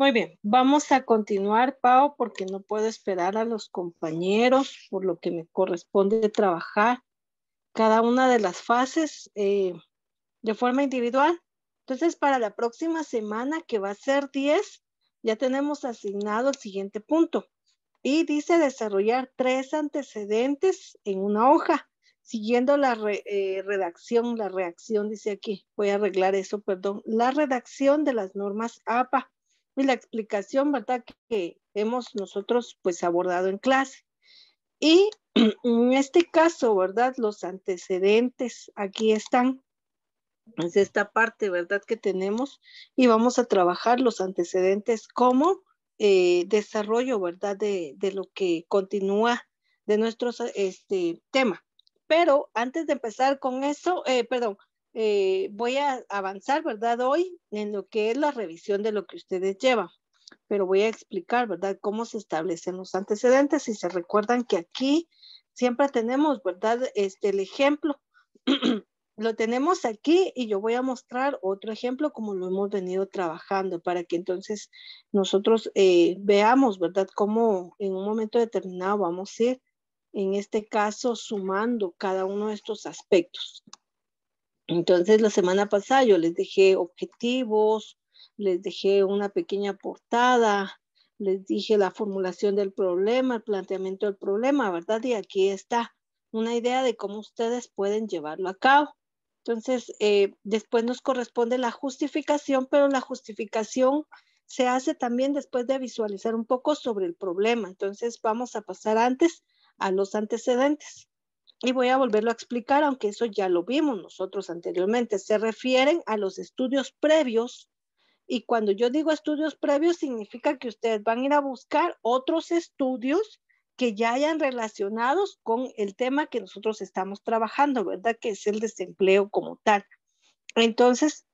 Muy bien, vamos a continuar, Pau, porque no puedo esperar a los compañeros, por lo que me corresponde trabajar cada una de las fases eh, de forma individual. Entonces, para la próxima semana, que va a ser 10, ya tenemos asignado el siguiente punto. Y dice desarrollar tres antecedentes en una hoja, siguiendo la eh, redacción, la reacción, dice aquí, voy a arreglar eso, perdón, la redacción de las normas APA y la explicación, ¿verdad? Que hemos nosotros pues abordado en clase. Y en este caso, ¿verdad? Los antecedentes aquí están. Es esta parte, ¿verdad? Que tenemos y vamos a trabajar los antecedentes como eh, desarrollo, ¿verdad? De, lo que continúa de nuestro este, tema. Pero antes de empezar con eso, eh, perdón, eh, voy a avanzar, ¿verdad? Hoy en lo que es la revisión de lo que ustedes llevan, pero voy a explicar, ¿verdad? Cómo se establecen los antecedentes. y se recuerdan que aquí siempre tenemos, ¿verdad? Este, el ejemplo. lo tenemos aquí y yo voy a mostrar otro ejemplo como lo hemos venido trabajando para que entonces nosotros eh, veamos, ¿verdad? Cómo en un momento determinado vamos a ir, en este caso, sumando cada uno de estos aspectos. Entonces, la semana pasada yo les dejé objetivos, les dejé una pequeña portada, les dije la formulación del problema, el planteamiento del problema, ¿verdad? Y aquí está una idea de cómo ustedes pueden llevarlo a cabo. Entonces, eh, después nos corresponde la justificación, pero la justificación se hace también después de visualizar un poco sobre el problema. Entonces, vamos a pasar antes a los antecedentes y voy a volverlo a explicar, aunque eso ya lo vimos nosotros anteriormente, se refieren a los estudios previos y cuando yo digo estudios previos significa que ustedes van a ir a buscar otros estudios que ya hayan relacionados con el tema que nosotros estamos trabajando, ¿verdad? Que es el desempleo como tal. Entonces,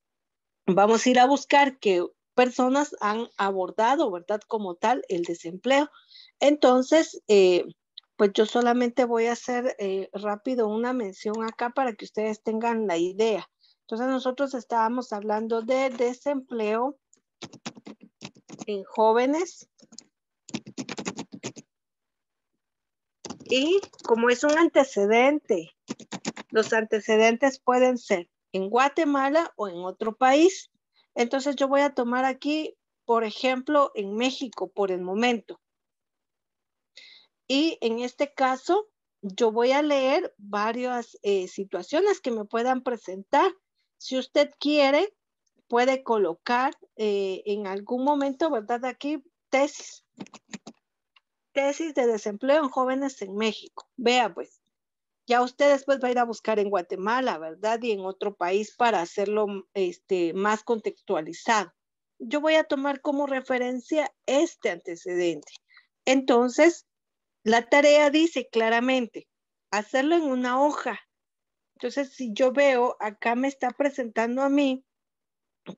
vamos a ir a buscar qué personas han abordado, ¿verdad? Como tal, el desempleo. Entonces, eh, pues yo solamente voy a hacer eh, rápido una mención acá para que ustedes tengan la idea. Entonces nosotros estábamos hablando de desempleo en jóvenes y como es un antecedente, los antecedentes pueden ser en Guatemala o en otro país. Entonces yo voy a tomar aquí, por ejemplo, en México por el momento. Y en este caso, yo voy a leer varias eh, situaciones que me puedan presentar. Si usted quiere, puede colocar eh, en algún momento, ¿verdad? Aquí, tesis. Tesis de desempleo en jóvenes en México. Vea, pues, ya usted después va a ir a buscar en Guatemala, ¿verdad? Y en otro país para hacerlo este, más contextualizado. Yo voy a tomar como referencia este antecedente. Entonces, la tarea dice claramente, hacerlo en una hoja. Entonces, si yo veo, acá me está presentando a mí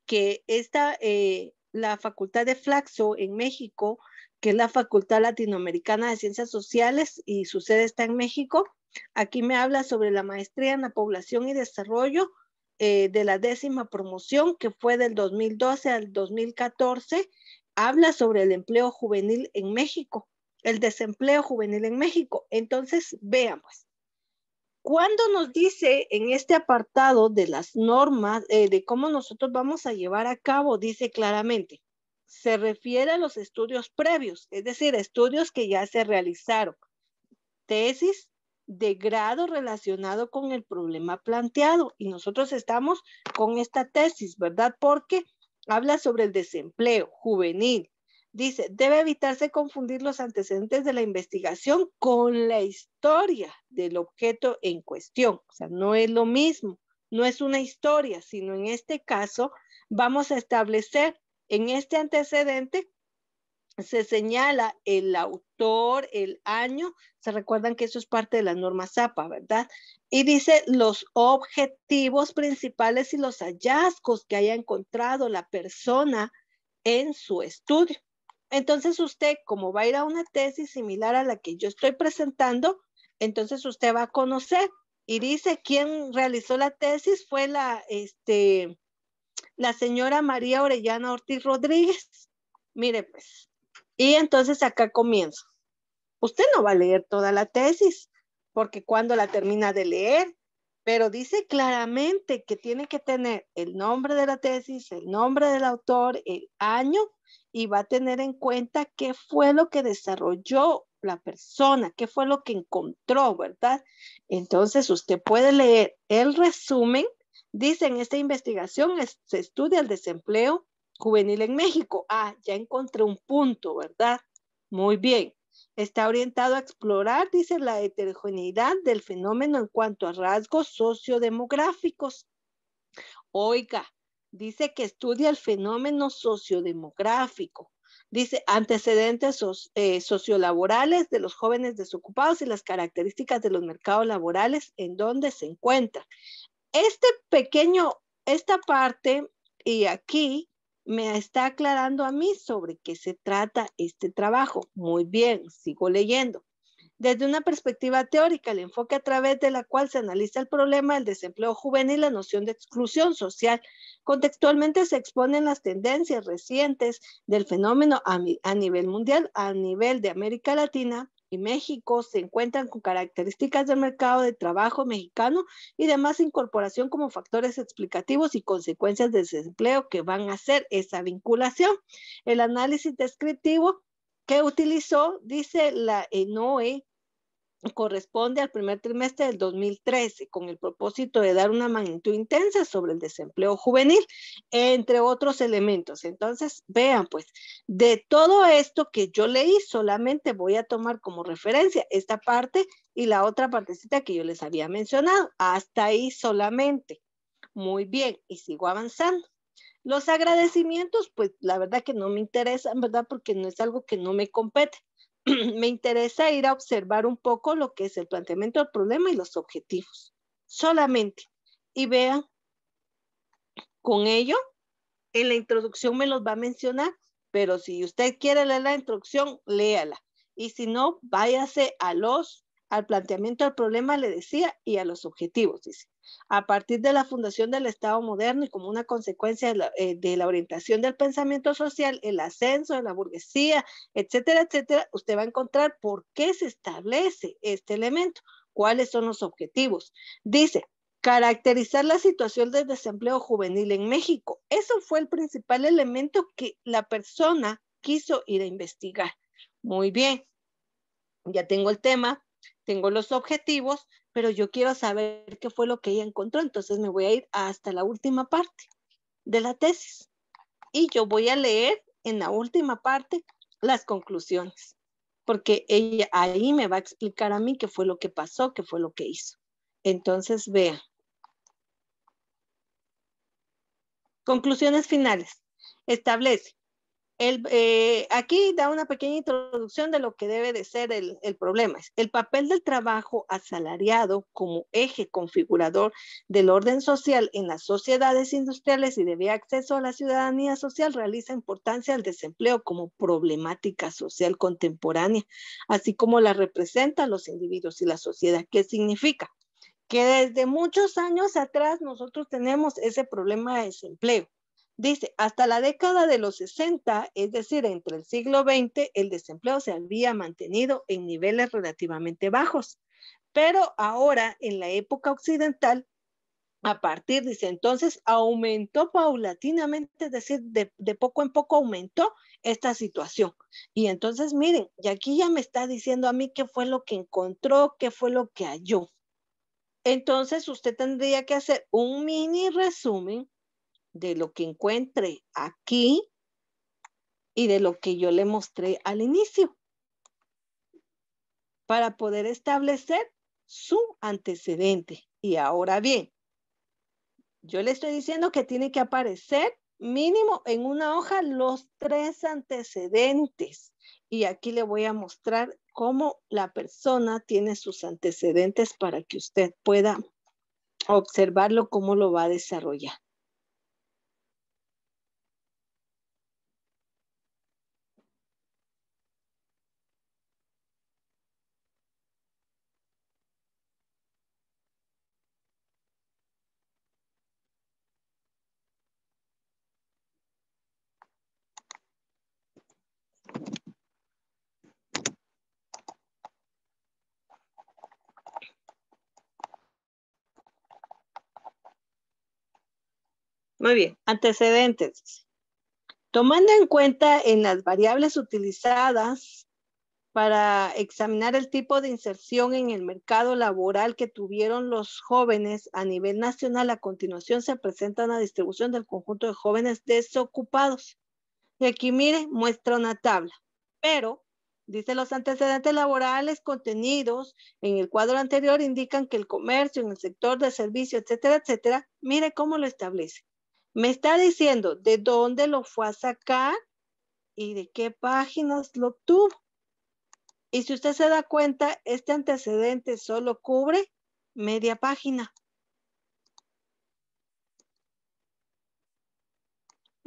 que está eh, la Facultad de Flaxo en México, que es la Facultad Latinoamericana de Ciencias Sociales y su sede está en México, aquí me habla sobre la maestría en la población y desarrollo eh, de la décima promoción, que fue del 2012 al 2014, habla sobre el empleo juvenil en México el desempleo juvenil en México. Entonces, veamos. Cuando nos dice en este apartado de las normas, eh, de cómo nosotros vamos a llevar a cabo, dice claramente, se refiere a los estudios previos, es decir, estudios que ya se realizaron, tesis de grado relacionado con el problema planteado. Y nosotros estamos con esta tesis, ¿verdad? Porque habla sobre el desempleo juvenil, Dice, debe evitarse confundir los antecedentes de la investigación con la historia del objeto en cuestión. O sea, no es lo mismo, no es una historia, sino en este caso vamos a establecer en este antecedente se señala el autor, el año, se recuerdan que eso es parte de la norma SAPA, ¿verdad? Y dice los objetivos principales y los hallazgos que haya encontrado la persona en su estudio. Entonces usted, como va a ir a una tesis similar a la que yo estoy presentando, entonces usted va a conocer y dice quién realizó la tesis fue la, este, la señora María Orellana Ortiz Rodríguez. Mire, pues, y entonces acá comienzo. Usted no va a leer toda la tesis, porque cuando la termina de leer, pero dice claramente que tiene que tener el nombre de la tesis, el nombre del autor, el año y va a tener en cuenta qué fue lo que desarrolló la persona, qué fue lo que encontró, ¿verdad? Entonces usted puede leer el resumen. Dice, en esta investigación se estudia el desempleo juvenil en México. Ah, ya encontré un punto, ¿verdad? Muy bien. Está orientado a explorar, dice, la heterogeneidad del fenómeno en cuanto a rasgos sociodemográficos. Oiga, dice que estudia el fenómeno sociodemográfico. Dice antecedentes eh, sociolaborales de los jóvenes desocupados y las características de los mercados laborales en donde se encuentran. Este pequeño, esta parte y aquí me está aclarando a mí sobre qué se trata este trabajo. Muy bien, sigo leyendo. Desde una perspectiva teórica, el enfoque a través de la cual se analiza el problema del desempleo juvenil, la noción de exclusión social, contextualmente se exponen las tendencias recientes del fenómeno a, a nivel mundial, a nivel de América Latina, y México se encuentran con características del mercado de trabajo mexicano y demás incorporación como factores explicativos y consecuencias de desempleo que van a hacer esa vinculación. El análisis descriptivo que utilizó, dice la ENOE, corresponde al primer trimestre del 2013 con el propósito de dar una magnitud intensa sobre el desempleo juvenil, entre otros elementos. Entonces, vean, pues, de todo esto que yo leí, solamente voy a tomar como referencia esta parte y la otra partecita que yo les había mencionado. Hasta ahí solamente. Muy bien, y sigo avanzando. Los agradecimientos, pues la verdad que no me interesan, ¿verdad? Porque no es algo que no me compete. me interesa ir a observar un poco lo que es el planteamiento del problema y los objetivos, solamente. Y vean, con ello, en la introducción me los va a mencionar, pero si usted quiere leer la introducción, léala. Y si no, váyase a los, al planteamiento del problema, le decía, y a los objetivos, dice a partir de la fundación del Estado moderno y como una consecuencia eh, de la, orientación del pensamiento social, el ascenso de la burguesía, etcétera, etcétera, usted va a encontrar por qué se establece este elemento, cuáles son los objetivos. Dice, caracterizar la situación del desempleo juvenil en México. Eso fue el principal elemento que la persona quiso ir a investigar. Muy bien, ya tengo el tema, tengo los objetivos, pero yo quiero saber qué fue lo que ella encontró, entonces me voy a ir hasta la última parte de la tesis y yo voy a leer en la última parte las conclusiones, porque ella ahí me va a explicar a mí qué fue lo que pasó, qué fue lo que hizo. Entonces, vea. Conclusiones finales. Establece el, eh, aquí da una pequeña introducción de lo que debe de ser el, problema. El papel del trabajo asalariado como eje configurador del orden social en las sociedades industriales y de vía acceso a la ciudadanía social realiza importancia al desempleo como problemática social contemporánea, así como la representan los individuos y la sociedad. ¿Qué significa? Que desde muchos años atrás nosotros tenemos ese problema de desempleo Dice, hasta la década de los 60, es decir, entre el siglo XX, el desempleo se había mantenido en niveles relativamente bajos. Pero ahora, en la época occidental, a partir, dice, entonces aumentó paulatinamente, es decir, de, de, poco en poco aumentó esta situación. Y entonces, miren, y aquí ya me está diciendo a mí qué fue lo que encontró, qué fue lo que halló. Entonces, usted tendría que hacer un mini resumen de lo que encuentre aquí y de lo que yo le mostré al inicio para poder establecer su antecedente. Y ahora bien, yo le estoy diciendo que tiene que aparecer mínimo en una hoja los tres antecedentes. Y aquí le voy a mostrar cómo la persona tiene sus antecedentes para que usted pueda observarlo, cómo lo va a desarrollar. Muy bien, antecedentes. Tomando en cuenta en las variables utilizadas para examinar el tipo de inserción en el mercado laboral que tuvieron los jóvenes a nivel nacional, a continuación se presenta una distribución del conjunto de jóvenes desocupados. Y aquí, mire, muestra una tabla. Pero Dice, los antecedentes laborales contenidos en el cuadro anterior indican que el comercio en el sector de servicios, etcétera, etcétera, mire cómo lo establece. Me está diciendo de dónde lo fue a sacar y de qué páginas lo obtuvo. Y si usted se da cuenta, este antecedente solo cubre media página.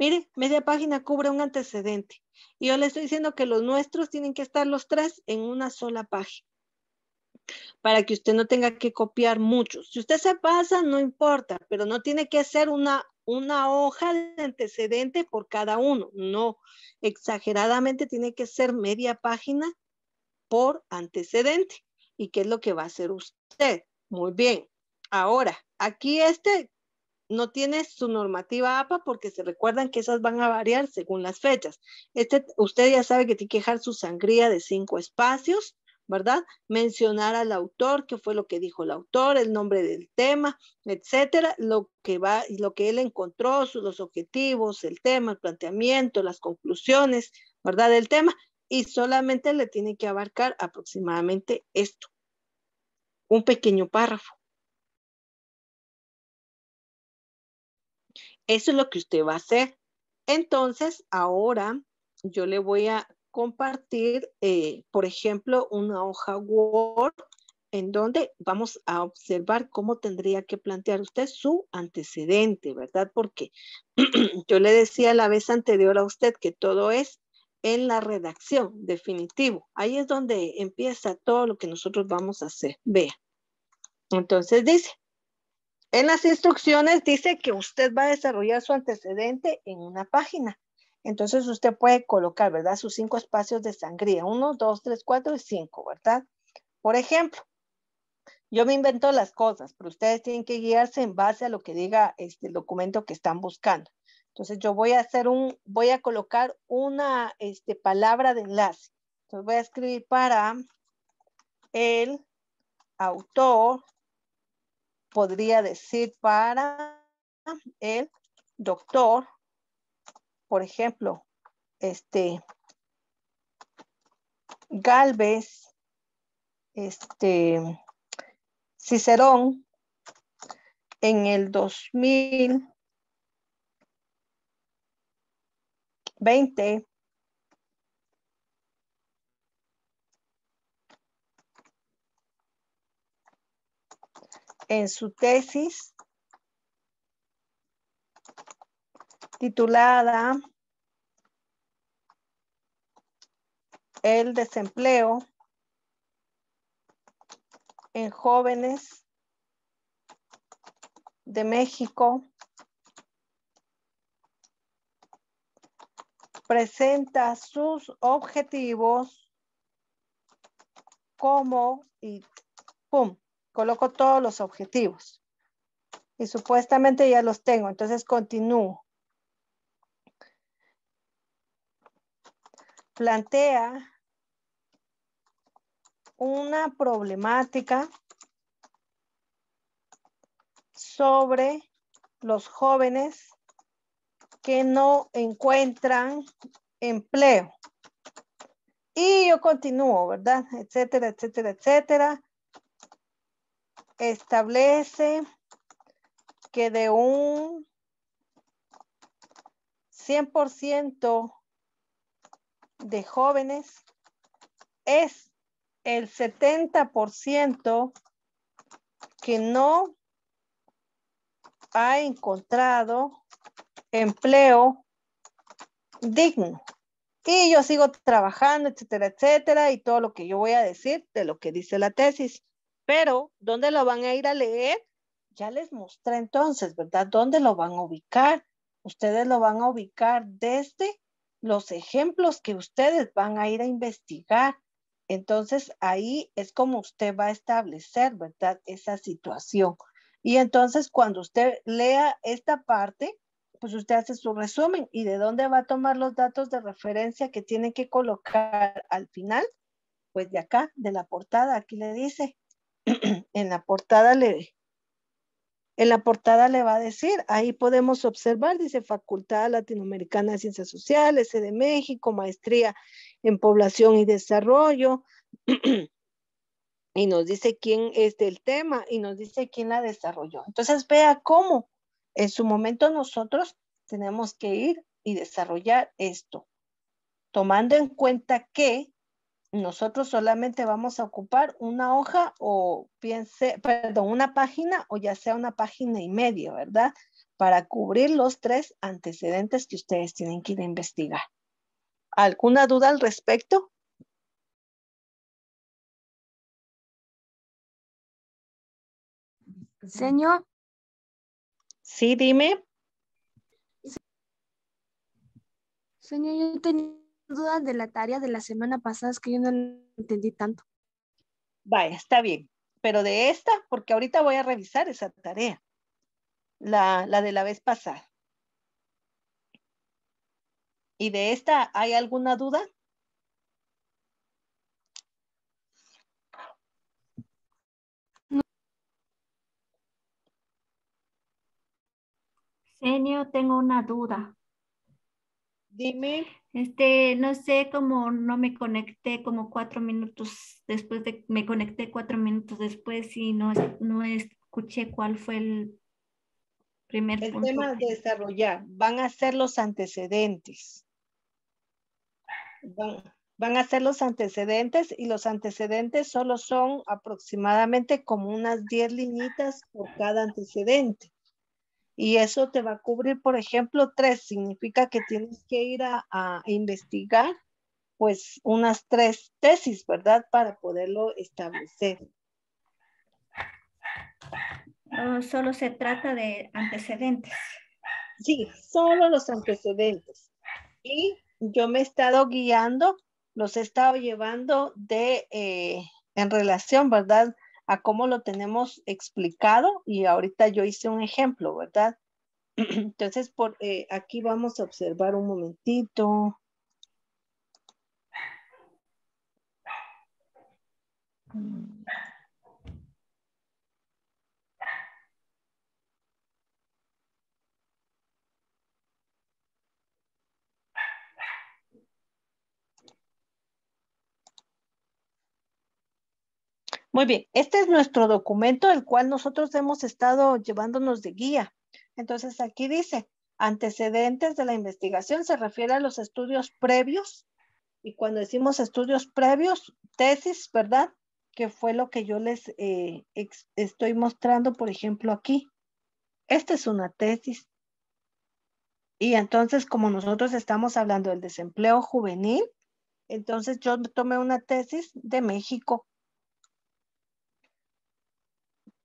Mire, media página cubre un antecedente. Y yo le estoy diciendo que los nuestros tienen que estar los tres en una sola página. Para que usted no tenga que copiar muchos. Si usted se pasa, no importa, pero no tiene que ser una una hoja de antecedente por cada uno. No, exageradamente tiene que ser media página por antecedente. ¿Y qué es lo que va a hacer usted? Muy bien. Ahora, aquí este no tiene su normativa APA porque se recuerdan que esas van a variar según las fechas. Este, usted ya sabe que tiene que dejar su sangría de cinco espacios ¿verdad? Mencionar al autor, qué fue lo que dijo el autor, el nombre del tema, etcétera, lo que va, lo que él encontró, los objetivos, el tema, el planteamiento, las conclusiones, ¿verdad? Del tema, y solamente le tiene que abarcar aproximadamente esto, un pequeño párrafo. Eso es lo que usted va a hacer. Entonces, ahora yo le voy a compartir, eh, por ejemplo, una hoja Word en donde vamos a observar cómo tendría que plantear usted su antecedente, ¿verdad? Porque yo le decía la vez anterior a usted que todo es en la redacción, definitivo. Ahí es donde empieza todo lo que nosotros vamos a hacer. Vea. Entonces dice, en las instrucciones dice que usted va a desarrollar su antecedente en una página. Entonces usted puede colocar, ¿verdad? Sus cinco espacios de sangría. Uno, dos, tres, cuatro y cinco, ¿verdad? Por ejemplo, yo me invento las cosas, pero ustedes tienen que guiarse en base a lo que diga este, documento que están buscando. Entonces yo voy a hacer un, voy a colocar una este, palabra de enlace. Entonces voy a escribir para el autor, podría decir para el doctor por ejemplo, este, Galvez, este, Cicerón, en el 2020, en su tesis, titulada El desempleo en jóvenes de México presenta sus objetivos como y pum, coloco todos los objetivos y supuestamente ya los tengo, entonces continúo. plantea una problemática sobre los jóvenes que no encuentran empleo. Y yo continúo, ¿verdad? Etcétera, etcétera, etcétera. Establece que de un 100% de jóvenes es el 70% que no ha encontrado empleo digno. Y yo sigo trabajando, etcétera, etcétera, y todo lo que yo voy a decir de lo que dice la tesis. Pero, ¿dónde lo van a ir a leer? Ya les mostré entonces, ¿verdad? ¿Dónde lo van a ubicar? Ustedes lo van a ubicar desde los ejemplos que ustedes van a ir a investigar. Entonces ahí es como usted va a establecer, ¿verdad? Esa situación. Y entonces cuando usted lea esta parte, pues usted hace su resumen y de dónde va a tomar los datos de referencia que tiene que colocar al final, pues de acá, de la portada, aquí le dice, en la portada le, en la portada le va a decir, ahí podemos observar, dice Facultad Latinoamericana de Ciencias Sociales, de México, maestría en población y desarrollo. y nos dice quién es este, el tema y nos dice quién la desarrolló. Entonces vea cómo en su momento nosotros tenemos que ir y desarrollar esto, tomando en cuenta que nosotros solamente vamos a ocupar una hoja o piense, perdón, una página o ya sea una página y media, ¿verdad? Para cubrir los tres antecedentes que ustedes tienen que ir a investigar. ¿Alguna duda al respecto? Señor. Sí, dime. Señor, yo tenía dudas de la tarea de la semana pasada, es que yo no entendí tanto. Vaya, está bien. Pero de esta, porque ahorita voy a revisar esa tarea, la, la de la vez pasada. ¿Y de esta hay alguna duda? Senio, tengo una duda. Dime. Este, no sé cómo no me conecté como cuatro minutos después de, me conecté cuatro minutos después y no, no escuché cuál fue el primer el punto. El tema de desarrollar, van a ser los antecedentes. Van, a ser los antecedentes y los antecedentes solo son aproximadamente como unas diez líneas por cada antecedente y eso te va a cubrir, por ejemplo, tres. Significa que tienes que ir a, investigar pues unas tres tesis, ¿verdad? Para poderlo establecer. Ah, solo se trata de antecedentes. Sí, solo los antecedentes. Y yo me he estado guiando, los he estado llevando de, eh, en relación, ¿verdad? a cómo lo tenemos explicado y ahorita yo hice un ejemplo, ¿verdad? Entonces, por, eh, aquí vamos a observar un momentito. Mm. Muy bien, este es nuestro documento, el cual nosotros hemos estado llevándonos de guía. Entonces aquí dice, antecedentes de la investigación se refiere a los estudios previos. Y cuando decimos estudios previos, tesis, ¿verdad? Que fue lo que yo les eh, estoy mostrando, por ejemplo, aquí. Esta es una tesis. Y entonces, como nosotros estamos hablando del desempleo juvenil, entonces yo tomé una tesis de México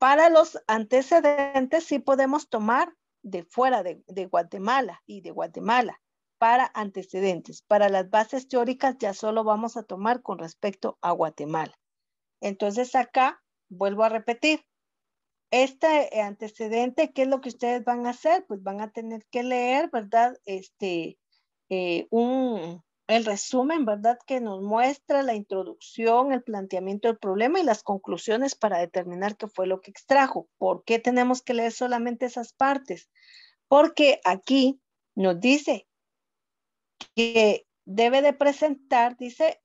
para los antecedentes sí podemos tomar de fuera de, Guatemala y de Guatemala para antecedentes. Para las bases teóricas ya solo vamos a tomar con respecto a Guatemala. Entonces acá vuelvo a repetir, este eh, antecedente, ¿qué es lo que ustedes van a hacer? Pues van a tener que leer, ¿verdad? Este, eh, un, el resumen, ¿verdad? Que nos muestra la introducción, el planteamiento del problema y las conclusiones para determinar qué fue lo que extrajo. ¿Por qué tenemos que leer solamente esas partes? Porque aquí nos dice que debe de presentar, dice,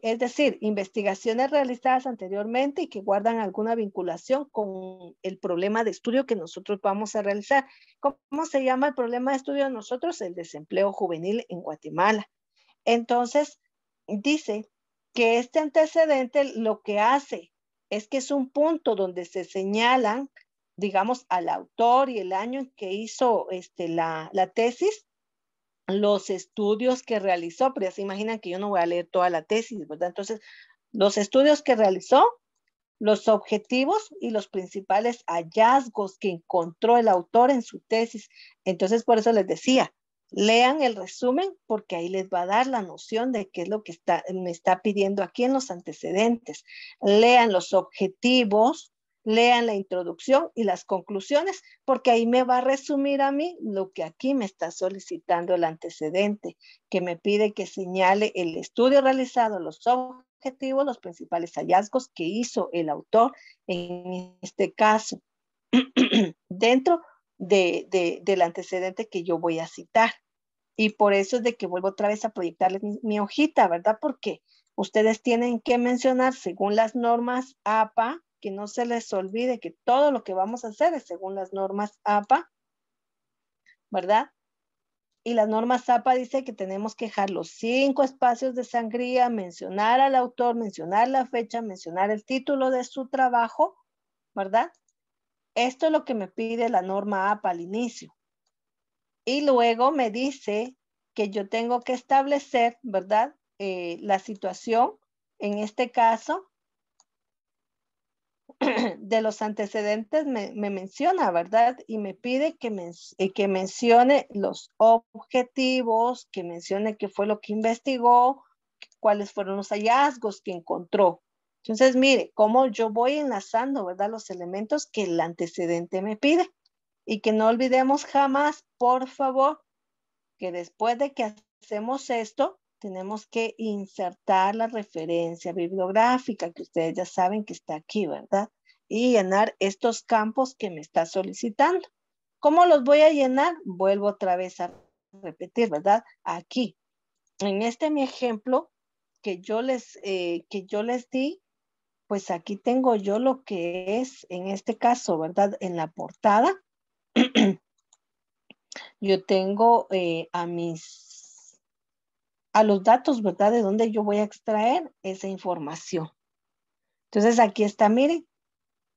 es decir, investigaciones realizadas anteriormente y que guardan alguna vinculación con el problema de estudio que nosotros vamos a realizar. ¿Cómo se llama el problema de estudio nosotros? El desempleo juvenil en Guatemala. Entonces, dice que este antecedente lo que hace es que es un punto donde se señalan, digamos, al autor y el año en que hizo este, la, tesis, los estudios que realizó, pero ya imaginan que yo no voy a leer toda la tesis, ¿verdad? Entonces, los estudios que realizó, los objetivos y los principales hallazgos que encontró el autor en su tesis. Entonces, por eso les decía, Lean el resumen porque ahí les va a dar la noción de qué es lo que está, me está pidiendo aquí en los antecedentes. Lean los objetivos, lean la introducción y las conclusiones, porque ahí me va a resumir a mí lo que aquí me está solicitando el antecedente, que me pide que señale el estudio realizado, los objetivos, los principales hallazgos que hizo el autor en este caso. Dentro del antecedente que yo voy a citar. Y por eso es de que vuelvo otra vez a proyectarles mi, hojita, ¿verdad? Porque ustedes tienen que mencionar según las normas APA, que no se les olvide que todo lo que vamos a hacer es según las normas APA, ¿verdad? y las normas APA dice que tenemos que dejar los cinco espacios de sangría, mencionar al autor, mencionar la fecha, mencionar el título de su trabajo, ¿verdad? Esto es lo que me pide la norma APA al inicio. Y luego me dice que yo tengo que establecer, ¿verdad? Eh, la situación, en este caso, de los antecedentes me, menciona, ¿verdad? Y me pide que, eh, que mencione los objetivos, que mencione qué fue lo que investigó, cuáles fueron los hallazgos que encontró. Entonces, mire, cómo yo voy enlazando, ¿verdad? Los elementos que el antecedente me pide. Y que no olvidemos jamás, por favor, que después de que hacemos esto, tenemos que insertar la referencia bibliográfica que ustedes ya saben que está aquí, ¿verdad? Y llenar estos campos que me está solicitando. ¿Cómo los voy a llenar? Vuelvo otra vez a repetir, ¿verdad? Aquí, en este mi ejemplo que yo les, eh, que yo les di, pues aquí tengo yo lo que es, en este caso, ¿verdad? En la portada, yo tengo eh, a mis, a los datos, ¿verdad? De dónde yo voy a extraer esa información. Entonces aquí está, miren,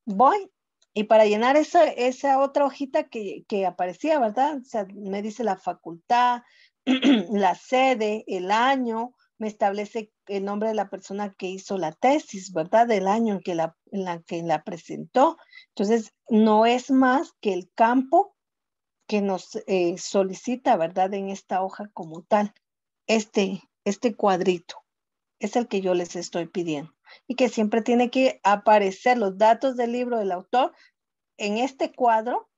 voy y para llenar esa otra hojita que, que aparecía, ¿verdad? O sea, me dice la facultad, la sede, el año, me establece el nombre de la persona que hizo la tesis, ¿verdad? Del año en que la, que la presentó. Entonces, no es más que el campo que nos eh, solicita, ¿verdad? En esta hoja como tal, este, este cuadrito es el que yo les estoy pidiendo y que siempre tiene que aparecer los datos del libro del autor en este cuadro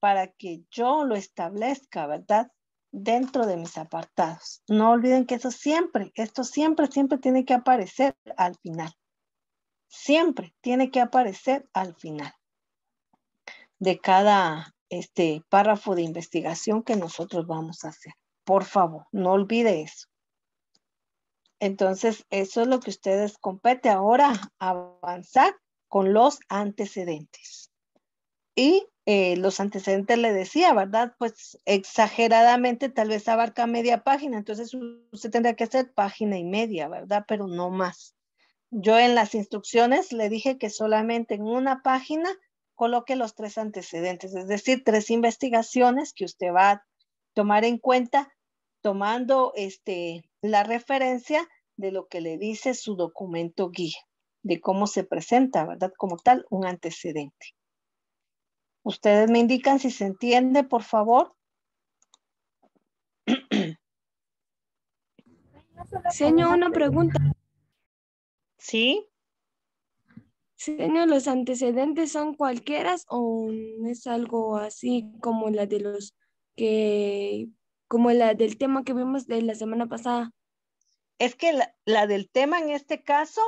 para que yo lo establezca, ¿verdad? dentro de mis apartados. No olviden que eso siempre, esto siempre, siempre tiene que aparecer al final. Siempre tiene que aparecer al final de cada este párrafo de investigación que nosotros vamos a hacer. Por favor, no olvide eso. Entonces, eso es lo que ustedes compete ahora, avanzar con los antecedentes. Y eh, los antecedentes le decía, ¿verdad? Pues exageradamente tal vez abarca media página, entonces usted tendría que hacer página y media, ¿verdad? Pero no más. Yo en las instrucciones le dije que solamente en una página coloque los tres antecedentes, es decir, tres investigaciones que usted va a tomar en cuenta tomando este, la referencia de lo que le dice su documento guía, de cómo se presenta, ¿verdad? Como tal, un antecedente. Ustedes me indican si se entiende, por favor. Señor, una pregunta. ¿Sí? Señor, ¿los antecedentes son cualquiera o es algo así como la de los que, como la del tema que vimos de la semana pasada? Es que la del tema en este caso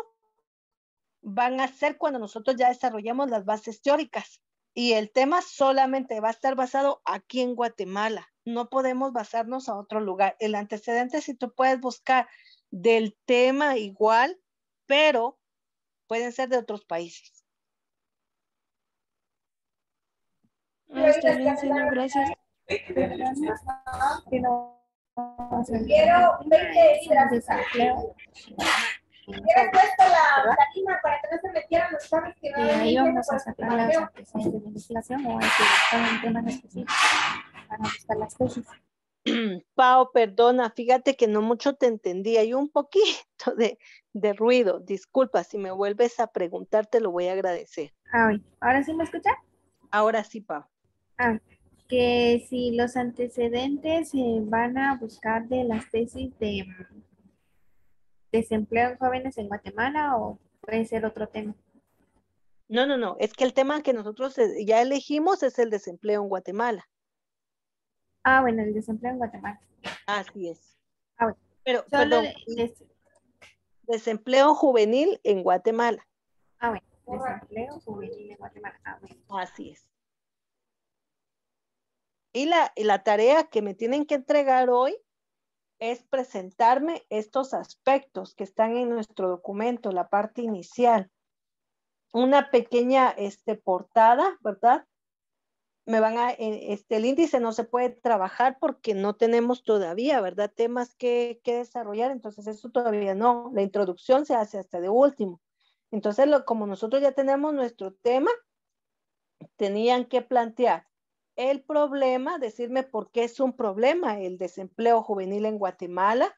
van a ser cuando nosotros ya desarrollamos las bases teóricas y el tema solamente va a estar basado aquí en Guatemala. No podemos basarnos a otro lugar. El antecedente, si tú puedes buscar del tema igual, pero pueden ser de otros países. Ah, gracias. Quiero para las Pau, perdona, fíjate que no mucho te entendí, hay un poquito de, ruido, disculpa, si me vuelves a preguntar te lo voy a agradecer. Ah, ¿Ahora sí me escucha? Ahora sí, Pau. Ah, que si los antecedentes van a buscar de las tesis de, desempleo en jóvenes en Guatemala o puede ser otro tema? No, no, no, es que el tema que nosotros eh, ya elegimos es el desempleo en Guatemala. Ah, bueno, el desempleo en Guatemala. Así es. Ah, Pero, perdón, desempleo juvenil en Guatemala. Ah, bueno, desempleo juvenil en Guatemala. Ah, Así es. y la tarea que me tienen que entregar hoy es presentarme estos aspectos que están en nuestro documento, la parte inicial. Una pequeña este, portada, ¿verdad? Me van a, eh, este, el índice no se puede trabajar porque no tenemos todavía, ¿verdad? Temas que, que desarrollar, entonces eso todavía no. La introducción se hace hasta de último. Entonces, como nosotros ya tenemos nuestro tema, tenían que plantear el problema, decirme por qué es un problema el desempleo juvenil en Guatemala,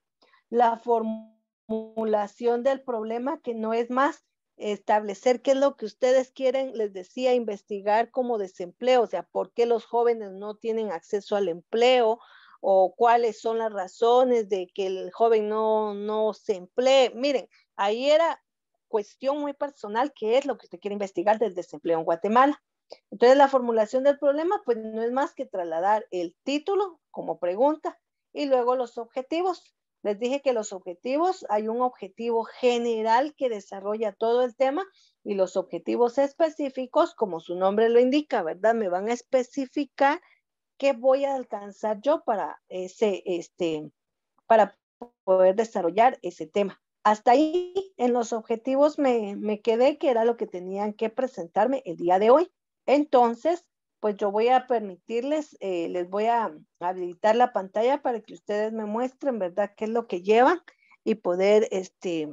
la formulación del problema que no es más establecer qué es lo que ustedes quieren, les decía, investigar como desempleo, o sea, por qué los jóvenes no tienen acceso al empleo o cuáles son las razones de que el joven no, no se emplee. Miren, ahí era cuestión muy personal, qué es lo que usted quiere investigar del desempleo en Guatemala. Entonces, la formulación del problema, pues no es más que trasladar el título como pregunta y luego los objetivos. Les dije que los objetivos, hay un objetivo general que desarrolla todo el tema y los objetivos específicos, como su nombre lo indica, ¿verdad? Me van a especificar qué voy a alcanzar yo para ese, este, para poder desarrollar ese tema. Hasta ahí en los objetivos me quedé, que era lo que tenían que presentarme el día de hoy. Entonces, pues yo voy a permitirles, eh, les voy a habilitar la pantalla para que ustedes me muestren, ¿verdad? ¿Qué es lo que llevan? Y poder, este,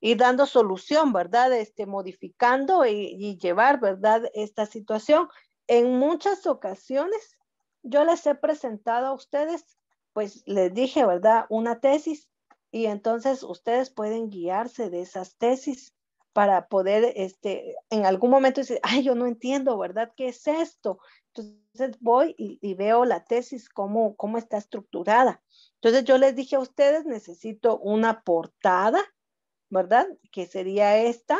ir dando solución, ¿verdad? Este, modificando y llevar, ¿verdad? Esta situación. En muchas ocasiones yo les he presentado a ustedes, pues les dije, ¿verdad? Una tesis y entonces ustedes pueden guiarse de esas tesis para poder, este, en algún momento decir, ay, yo no entiendo, ¿verdad? ¿Qué es esto? Entonces voy y, y veo la tesis, cómo, cómo está estructurada. Entonces yo les dije a ustedes, necesito una portada, ¿verdad? Que sería esta.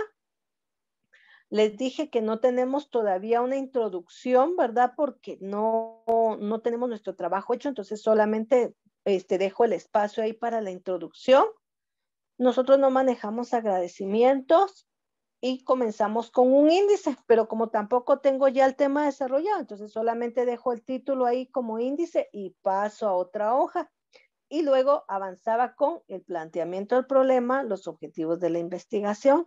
Les dije que no tenemos todavía una introducción, ¿verdad? Porque no, no tenemos nuestro trabajo hecho, entonces solamente este, dejo el espacio ahí para la introducción. Nosotros no manejamos agradecimientos, y comenzamos con un índice, pero como tampoco tengo ya el tema desarrollado, entonces solamente dejo el título ahí como índice y paso a otra hoja. Y luego avanzaba con el planteamiento del problema, los objetivos de la investigación.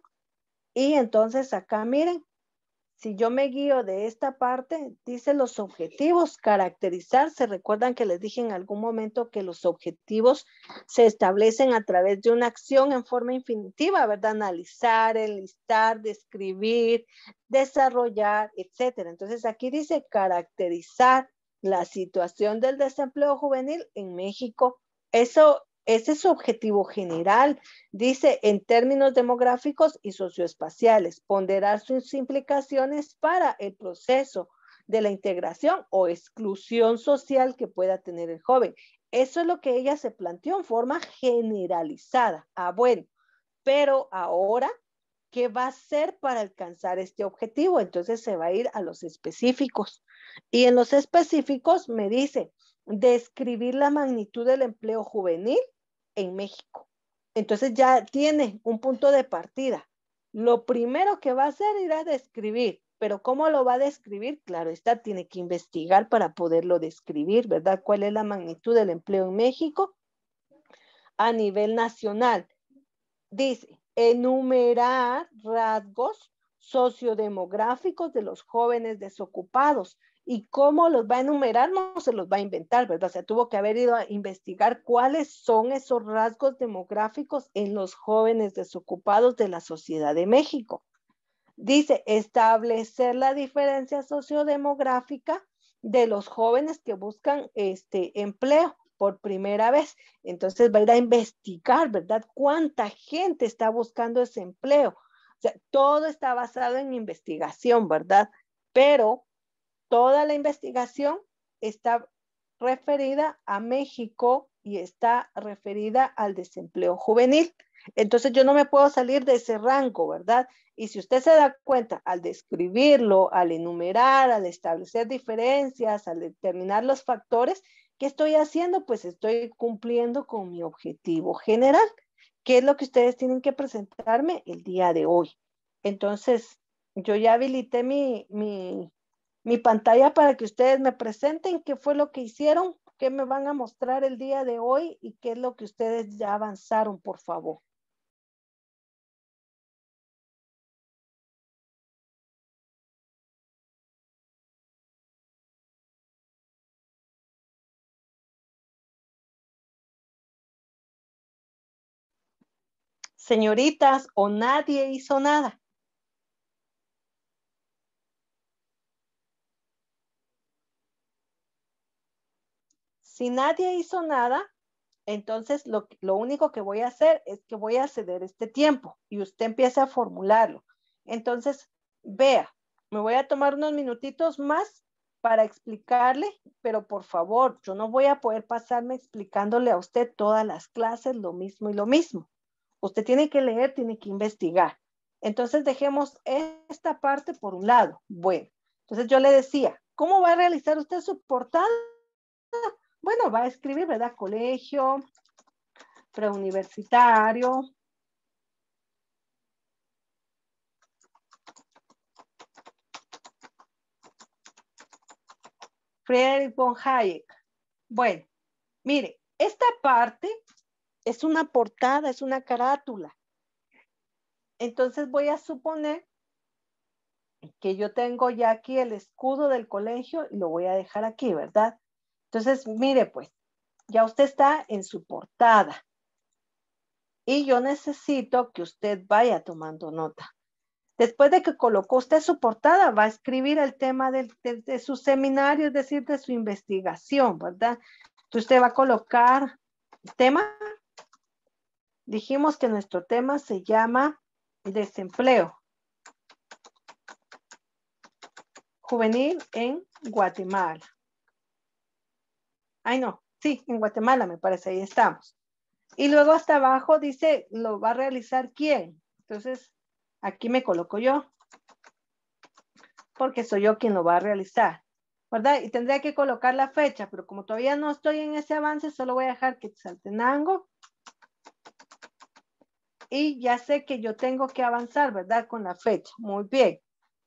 Y entonces acá miren, si yo me guío de esta parte, dice los objetivos, caracterizar. Se recuerdan que les dije en algún momento que los objetivos se establecen a través de una acción en forma infinitiva, ¿verdad? Analizar, enlistar, describir, desarrollar, etcétera. Entonces aquí dice caracterizar la situación del desempleo juvenil en México. Eso ese es su objetivo general. Dice, en términos demográficos y socioespaciales, ponderar sus implicaciones para el proceso de la integración o exclusión social que pueda tener el joven. Eso es lo que ella se planteó en forma generalizada. Ah, bueno, pero ahora, ¿qué va a hacer para alcanzar este objetivo? Entonces se va a ir a los específicos. Y en los específicos me dice, describir la magnitud del empleo juvenil en México. Entonces ya tiene un punto de partida. Lo primero que va a hacer irá a describir, pero ¿cómo lo va a describir? Claro, está, tiene que investigar para poderlo describir, ¿verdad? ¿Cuál es la magnitud del empleo en México a nivel nacional? Dice, enumerar rasgos sociodemográficos de los jóvenes desocupados, y cómo los va a enumerar, no se los va a inventar, ¿verdad? O sea, tuvo que haber ido a investigar cuáles son esos rasgos demográficos en los jóvenes desocupados de la sociedad de México. Dice, establecer la diferencia sociodemográfica de los jóvenes que buscan este empleo por primera vez. Entonces va a ir a investigar, ¿verdad? ¿Cuánta gente está buscando ese empleo? O sea, todo está basado en investigación, ¿verdad? Pero Toda la investigación está referida a México y está referida al desempleo juvenil. Entonces yo no me puedo salir de ese rango, ¿verdad? Y si usted se da cuenta al describirlo, al enumerar, al establecer diferencias, al determinar los factores, ¿qué estoy haciendo? Pues estoy cumpliendo con mi objetivo general, que es lo que ustedes tienen que presentarme el día de hoy. Entonces, yo ya habilité mi, mi, mi pantalla para que ustedes me presenten qué fue lo que hicieron, qué me van a mostrar el día de hoy y qué es lo que ustedes ya avanzaron, por favor. Señoritas, o nadie hizo nada. Si nadie hizo nada, entonces lo, único que voy a hacer es que voy a ceder este tiempo y usted empiece a formularlo. Entonces, vea, me voy a tomar unos minutitos más para explicarle, pero por favor, yo no voy a poder pasarme explicándole a usted todas las clases lo mismo y lo mismo. Usted tiene que leer, tiene que investigar. Entonces, dejemos esta parte por un lado. Bueno, entonces yo le decía, ¿cómo va a realizar usted su portada? bueno, va a escribir, ¿verdad? Colegio, preuniversitario. Friedrich von Hayek. Bueno, mire, esta parte es una portada, es una carátula. Entonces voy a suponer que yo tengo ya aquí el escudo del colegio y lo voy a dejar aquí, ¿verdad? Entonces, mire pues, ya usted está en su portada y yo necesito que usted vaya tomando nota. Después de que colocó usted su portada, va a escribir el tema de, su seminario, es decir, de su investigación, ¿verdad? Entonces usted va a colocar el tema. Dijimos que nuestro tema se llama desempleo juvenil en Guatemala. Ay, no, sí, en Guatemala me parece, ahí estamos. Y luego hasta abajo dice, ¿lo va a realizar quién? Entonces, aquí me coloco yo, porque soy yo quien lo va a realizar, ¿verdad? Y tendría que colocar la fecha, pero como todavía no estoy en ese avance, solo voy a dejar que Nango. Y ya sé que yo tengo que avanzar, ¿verdad? Con la fecha. Muy bien.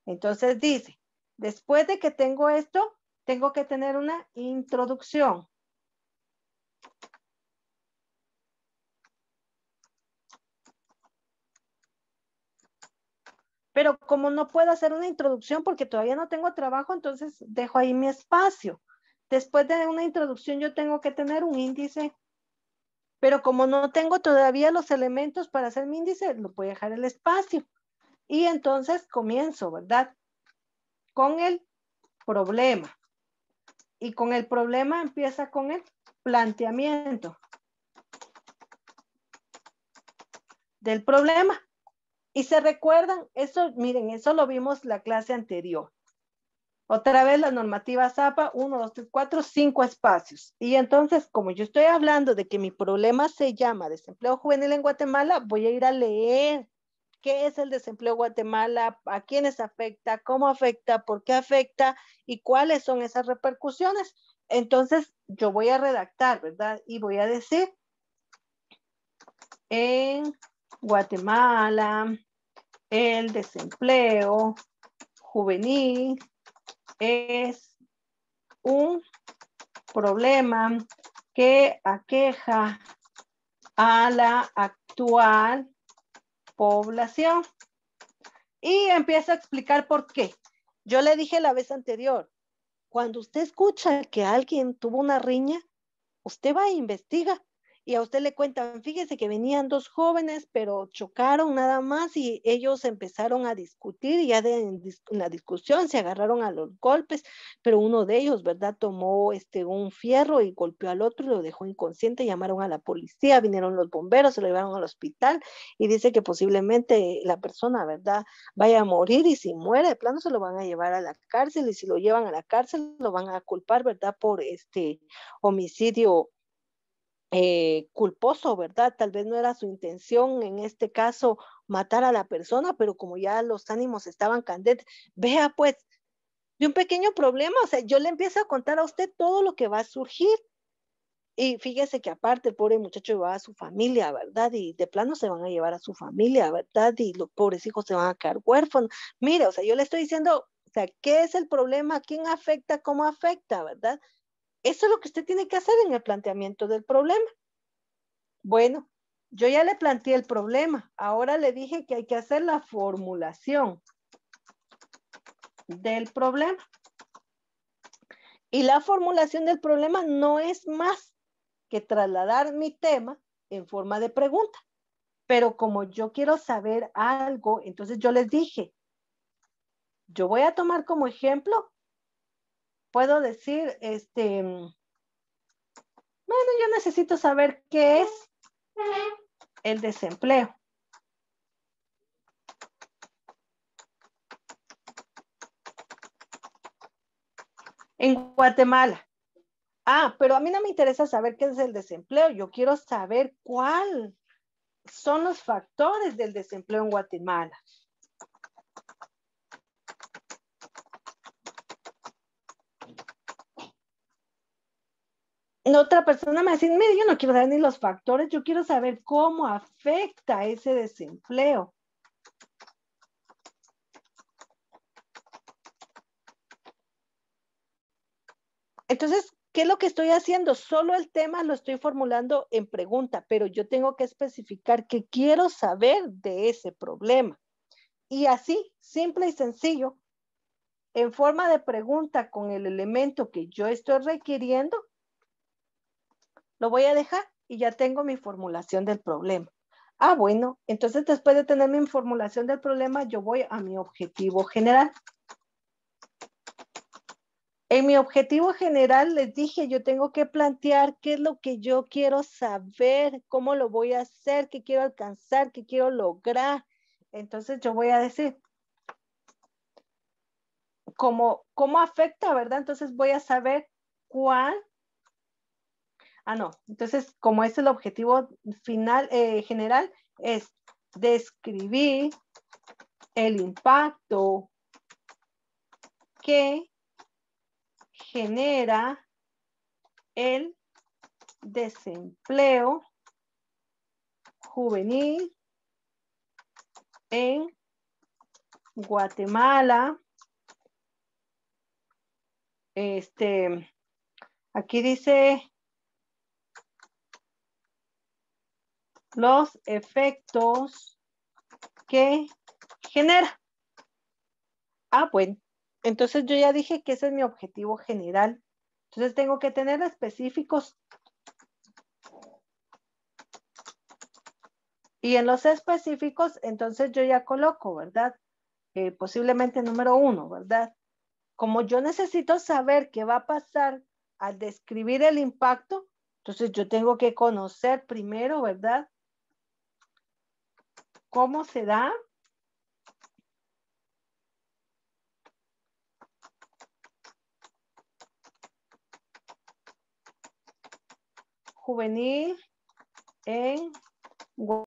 Entonces dice, después de que tengo esto, tengo que tener una introducción. Pero como no puedo hacer una introducción porque todavía no tengo trabajo, entonces dejo ahí mi espacio. Después de una introducción yo tengo que tener un índice. Pero como no tengo todavía los elementos para hacer mi índice, lo voy a dejar el espacio. Y entonces comienzo, ¿verdad? Con el problema. Y con el problema empieza con el planteamiento del problema. Y se recuerdan, eso, miren, eso lo vimos la clase anterior. Otra vez la normativa ZAPA, uno, dos, tres, cuatro, cinco espacios. Y entonces, como yo estoy hablando de que mi problema se llama desempleo juvenil en Guatemala, voy a ir a leer qué es el desempleo Guatemala, a quiénes afecta, cómo afecta, por qué afecta y cuáles son esas repercusiones. Entonces, yo voy a redactar, ¿verdad? Y voy a decir, en Guatemala, el desempleo juvenil es un problema que aqueja a la actual población. Y empieza a explicar por qué. Yo le dije la vez anterior, cuando usted escucha que alguien tuvo una riña, usted va e investiga y a usted le cuentan, fíjese que venían dos jóvenes, pero chocaron nada más y ellos empezaron a discutir y ya de, en, la discusión se agarraron a los golpes, pero uno de ellos, ¿verdad? Tomó este, un fierro y golpeó al otro y lo dejó inconsciente, llamaron a la policía, vinieron los bomberos, se lo llevaron al hospital y dice que posiblemente la persona, ¿verdad? Vaya a morir y si muere, de plano se lo van a llevar a la cárcel y si lo llevan a la cárcel lo van a culpar, ¿verdad? Por este homicidio eh, culposo, ¿verdad? Tal vez no era su intención en este caso matar a la persona, pero como ya los ánimos estaban candentes, vea pues, de un pequeño problema, o sea, yo le empiezo a contar a usted todo lo que va a surgir. Y fíjese que aparte el pobre muchacho va a su familia, ¿verdad? Y de plano se van a llevar a su familia, ¿verdad? Y los pobres hijos se van a quedar huérfanos. Mire, o sea, yo le estoy diciendo, o sea, ¿qué es el problema? ¿Quién afecta? ¿Cómo afecta? ¿Verdad? Eso es lo que usted tiene que hacer en el planteamiento del problema. Bueno, yo ya le planteé el problema. Ahora le dije que hay que hacer la formulación del problema. Y la formulación del problema no es más que trasladar mi tema en forma de pregunta. Pero como yo quiero saber algo, entonces yo les dije, yo voy a tomar como ejemplo puedo decir, este, mm, bueno, yo necesito saber qué es el desempleo. En Guatemala. Ah, pero a mí no me interesa saber qué es el desempleo, yo quiero saber cuáles son los factores del desempleo en Guatemala. otra persona me dice, mire, yo no quiero saber ni los factores, yo quiero saber cómo afecta ese desempleo. Entonces, ¿qué es lo que estoy haciendo? Solo el tema lo estoy formulando en pregunta, pero yo tengo que especificar qué quiero saber de ese problema. Y así, simple y sencillo, en forma de pregunta con el elemento que yo estoy requiriendo, lo voy a dejar y ya tengo mi formulación del problema. Ah, bueno, entonces después de tener mi formulación del problema, yo voy a mi objetivo general. En mi objetivo general les dije, yo tengo que plantear qué es lo que yo quiero saber, cómo lo voy a hacer, qué quiero alcanzar, qué quiero lograr. Entonces yo voy a decir, ¿cómo, cómo afecta, verdad? Entonces voy a saber cuál Ah, no. Entonces, como es el objetivo final, eh, general, es describir el impacto que genera el desempleo juvenil en Guatemala. Este, aquí dice los efectos que genera. Ah, bueno, entonces yo ya dije que ese es mi objetivo general. Entonces tengo que tener específicos. Y en los específicos, entonces yo ya coloco, ¿verdad? Eh, posiblemente número uno, ¿verdad? Como yo necesito saber qué va a pasar al describir el impacto, entonces yo tengo que conocer primero, ¿verdad? ¿Cómo se da? Juvenil en